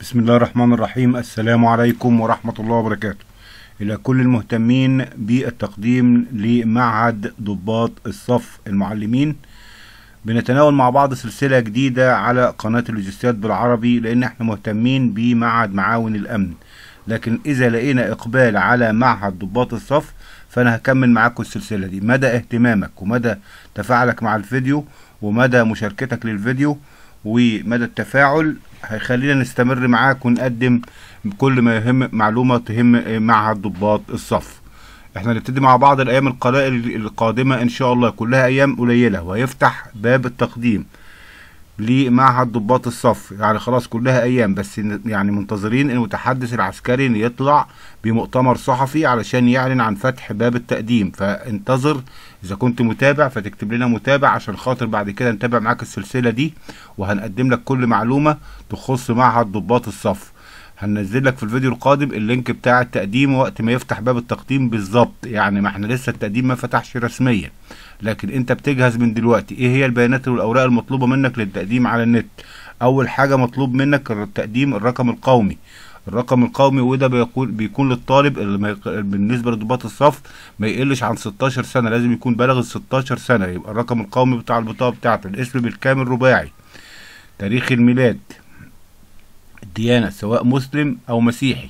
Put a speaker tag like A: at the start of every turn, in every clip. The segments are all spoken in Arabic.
A: بسم الله الرحمن الرحيم السلام عليكم ورحمة الله وبركاته إلى كل المهتمين بالتقديم لمعهد ضباط الصف المعلمين بنتناول مع بعض سلسلة جديدة على قناة اللوجستيات بالعربي لأن احنا مهتمين بمعهد معاون الأمن لكن إذا لقينا إقبال على معهد ضباط الصف فأنا هكمل معاكم السلسلة دي مدى اهتمامك ومدى تفاعلك مع الفيديو ومدى مشاركتك للفيديو ومدى التفاعل هيخلينا نستمر معاك ونقدم كل ما يهم معلومه تهم معها الضباط الصف احنا نبتدي مع بعض الايام القلائل القادمه ان شاء الله كلها ايام قليله ويفتح باب التقديم لمعهد ضباط الصف يعني خلاص كلها ايام بس يعني منتظرين المتحدث العسكري ان يطلع بمؤتمر صحفي علشان يعلن عن فتح باب التقديم فانتظر اذا كنت متابع فتكتب لنا متابع عشان خاطر بعد كده نتابع معاك السلسله دي وهنقدم لك كل معلومه تخص معهد ضباط الصف هننزل لك في الفيديو القادم اللينك بتاع التقديم وقت ما يفتح باب التقديم بالظبط يعني ما احنا لسه التقديم ما فتحش رسميا لكن انت بتجهز من دلوقتي ايه هي البيانات والاوراق المطلوبه منك للتقديم على النت اول حاجه مطلوب منك التقديم الرقم القومي الرقم القومي وده بيكون بيكون للطالب اللي بالنسبه لضباط الصف ما يقلش عن 16 سنه لازم يكون بلغ ال 16 سنه يبقى الرقم القومي بتاع البطاقه بتاعته الاسم بالكامل رباعي تاريخ الميلاد الديانة سواء مسلم أو مسيحي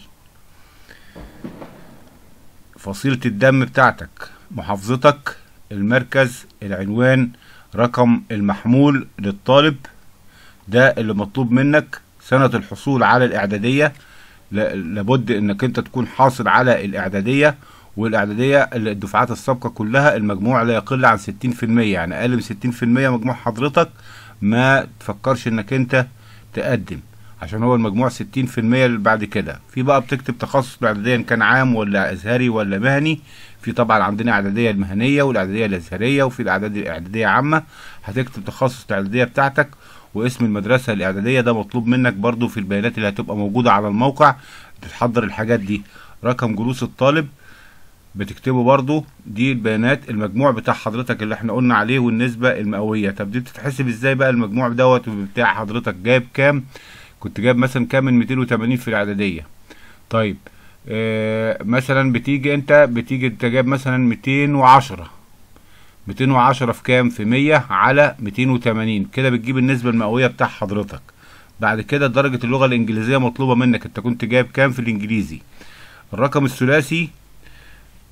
A: فصيلة الدم بتاعتك محافظتك المركز العنوان رقم المحمول للطالب ده اللي مطلوب منك سنة الحصول على الإعدادية لابد انك انت تكون حاصل على الاعدادية والاعدادية الدفعات السابقة كلها المجموع لا يقل عن 60% يعني اقل من 60% مجموع حضرتك ما تفكرش انك انت تقدم عشان هو المجموع 60% اللي بعد كده في بقى بتكتب تخصص الاعداديه كان عام ولا ازهري ولا مهني في طبعا عندنا اعداديه المهنيه والاعداديه الازهريه وفي الاعداد الاعداديه عامه هتكتب تخصص الاعداديه بتاعتك واسم المدرسه الاعداديه ده مطلوب منك برضو في البيانات اللي هتبقى موجوده على الموقع بتحضر الحاجات دي رقم جلوس الطالب بتكتبه برضو دي البيانات المجموع بتاع حضرتك اللي احنا قلنا عليه والنسبه المئويه طب دي بتتحسب ازاي بقى المجموع دوت بتاع حضرتك جايب كام كنت جايب مثلا كام من 280 في الاعداديه طيب آه مثلا بتيجي انت بتيجي انت جايب مثلا 210 210 في كام في 100 على 280 كده بتجيب النسبه المئويه بتاع حضرتك بعد كده درجه اللغه الانجليزيه مطلوبه منك انت كنت جايب كام في الانجليزي الرقم الثلاثي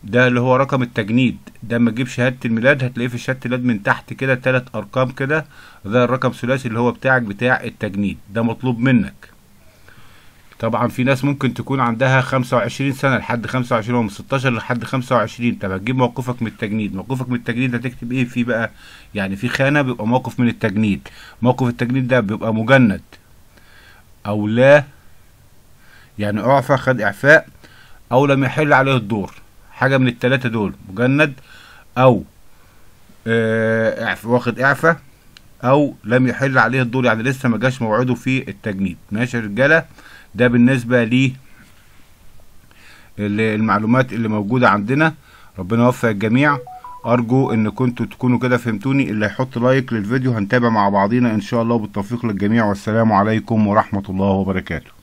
A: ده اللي هو رقم التجنيد ده ما تجيب شهاده الميلاد هتلاقيه في شهاده الميلاد من تحت كده تلات ارقام كده ده الرقم الثلاثي اللي هو بتاعك بتاع التجنيد ده مطلوب منك طبعا في ناس ممكن تكون عندها خمسة وعشرين سنة لحد خمسة وعشرين ومن ستاشر لحد خمسة وعشرين طب هتجيب موقفك من التجنيد موقفك من التجنيد هتكتب ايه فيه بقى يعني في خانة بيبقى موقف من التجنيد موقف التجنيد ده بيبقى مجند او لا يعني اعفى خد اعفاء او لم يحل عليه الدور حاجة من التلاتة دول مجند أو آه، واخد إعفاء أو لم يحل عليه الدور يعني لسه ما جاش موعده في التجنيد ماشي يا رجالة ده بالنسبة لي المعلومات اللي موجودة عندنا ربنا يوفق الجميع أرجو إن كنتوا تكونوا كده فهمتوني اللي هيحط لايك للفيديو هنتابع مع بعضينا إن شاء الله وبالتوفيق للجميع والسلام عليكم ورحمة الله وبركاته